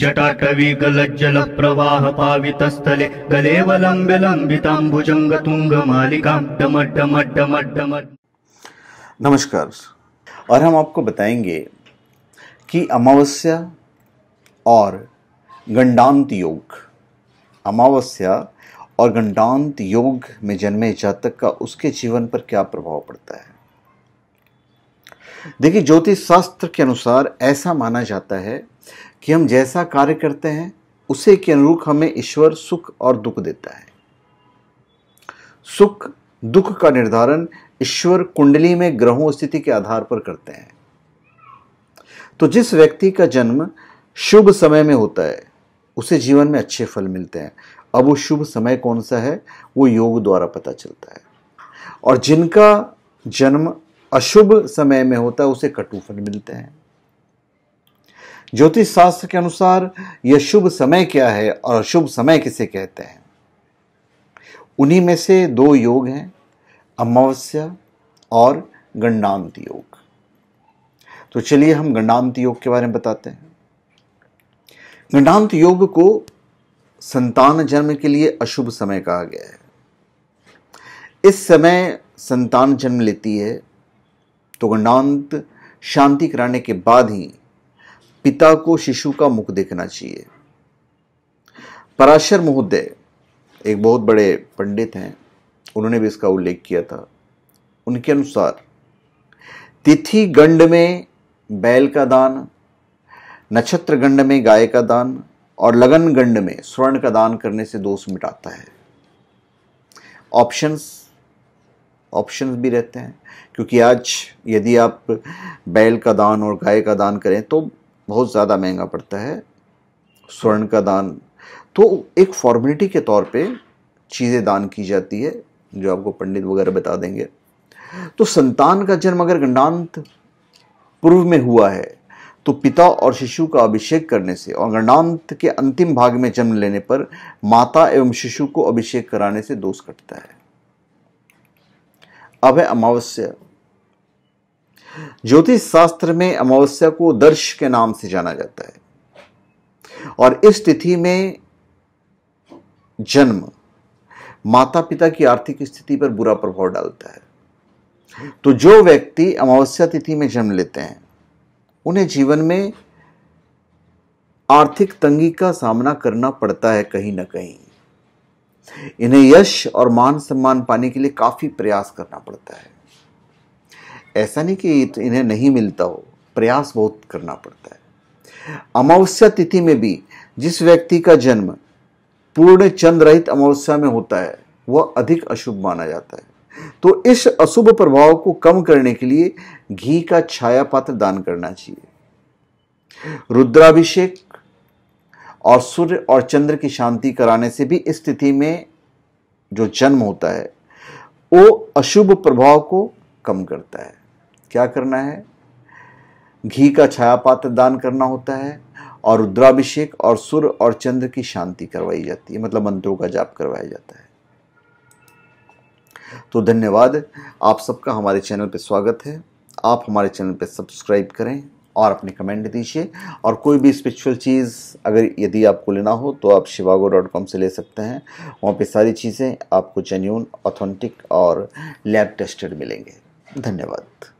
जटाटवी गलज्जल प्रवाह तुंग मालिका डम डम डम डम नमस्कार और हम आपको बताएंगे कि अमावस्या और गंडांत योग अमावस्या और गंडांत योग में जन्मे जातक का उसके जीवन पर क्या प्रभाव पड़ता है देखिए ज्योतिष शास्त्र के अनुसार ऐसा माना जाता है कि हम जैसा कार्य करते हैं उसे के अनुरूप हमें ईश्वर सुख और दुख देता है सुख दुख का निर्धारण ईश्वर कुंडली में ग्रहों स्थिति के आधार पर करते हैं तो जिस व्यक्ति का जन्म शुभ समय में होता है उसे जीवन में अच्छे फल मिलते हैं अब वो शुभ समय कौन सा है वो योग द्वारा पता चलता है और जिनका जन्म अशुभ समय में होता है उसे कटु फल मिलते हैं ज्योतिष शास्त्र के अनुसार यह शुभ समय क्या है और अशुभ समय किसे कहते हैं उन्हीं में से दो योग हैं अमावस्या और गंडांत योग तो चलिए हम गंडांत योग के बारे में बताते हैं गंडांत योग को संतान जन्म के लिए अशुभ समय कहा गया है इस समय संतान जन्म लेती है तो गंडांत शांति कराने के बाद ही पिता को शिशु का मुख देखना चाहिए पराशर महोदय एक बहुत बड़े पंडित हैं उन्होंने भी इसका उल्लेख किया था उनके अनुसार तिथि गंड में बैल का दान नक्षत्र गंड में गाय का दान और लगन गंड में स्वर्ण का दान करने से दोष मिटाता है ऑप्शंस ऑप्शंस भी रहते हैं क्योंकि आज यदि आप बैल का दान और गाय का दान करें तो बहुत ज़्यादा महंगा पड़ता है स्वर्ण का दान तो एक फॉर्मेलिटी के तौर पे चीज़ें दान की जाती है जो आपको पंडित वगैरह बता देंगे तो संतान का जन्म अगर गंडांत पूर्व में हुआ है तो पिता और शिशु का अभिषेक करने से और गणांत के अंतिम भाग में जन्म लेने पर माता एवं शिशु को अभिषेक कराने से दोष कटता है अब है अमावस्या ज्योतिष शास्त्र में अमावस्या को दर्श के नाम से जाना जाता है और इस तिथि में जन्म माता पिता की आर्थिक स्थिति पर बुरा प्रभाव डालता है तो जो व्यक्ति अमावस्या तिथि में जन्म लेते हैं उन्हें जीवन में आर्थिक तंगी का सामना करना पड़ता है कहीं ना कहीं इन्हें यश और मान सम्मान पाने के लिए काफी प्रयास करना पड़ता है ऐसा नहीं कि इन्हें नहीं मिलता हो प्रयास बहुत करना पड़ता है अमावस्या तिथि में भी जिस व्यक्ति का जन्म पूर्ण चंद्र रहित अमावस्या में होता है वह अधिक अशुभ माना जाता है तो इस अशुभ प्रभाव को कम करने के लिए घी का छाया पात्र दान करना चाहिए रुद्राभिषेक और सूर्य और चंद्र की शांति कराने से भी इस स्थिति में जो जन्म होता है वो अशुभ प्रभाव को कम करता है क्या करना है घी का छाया पात्र दान करना होता है और रुद्राभिषेक और सुर और चंद्र की शांति करवाई जाती है मतलब मंत्रों का जाप करवाया जाता है तो धन्यवाद आप सबका हमारे चैनल पर स्वागत है आप हमारे चैनल पर सब्सक्राइब करें और अपने कमेंट दीजिए और कोई भी स्पिरिचुअल चीज़ अगर यदि आपको लेना हो तो आप शिवागो डॉट कॉम से ले सकते हैं वहाँ पे सारी चीज़ें आपको जेन्यून ऑथेंटिक और लैब टेस्टेड मिलेंगे धन्यवाद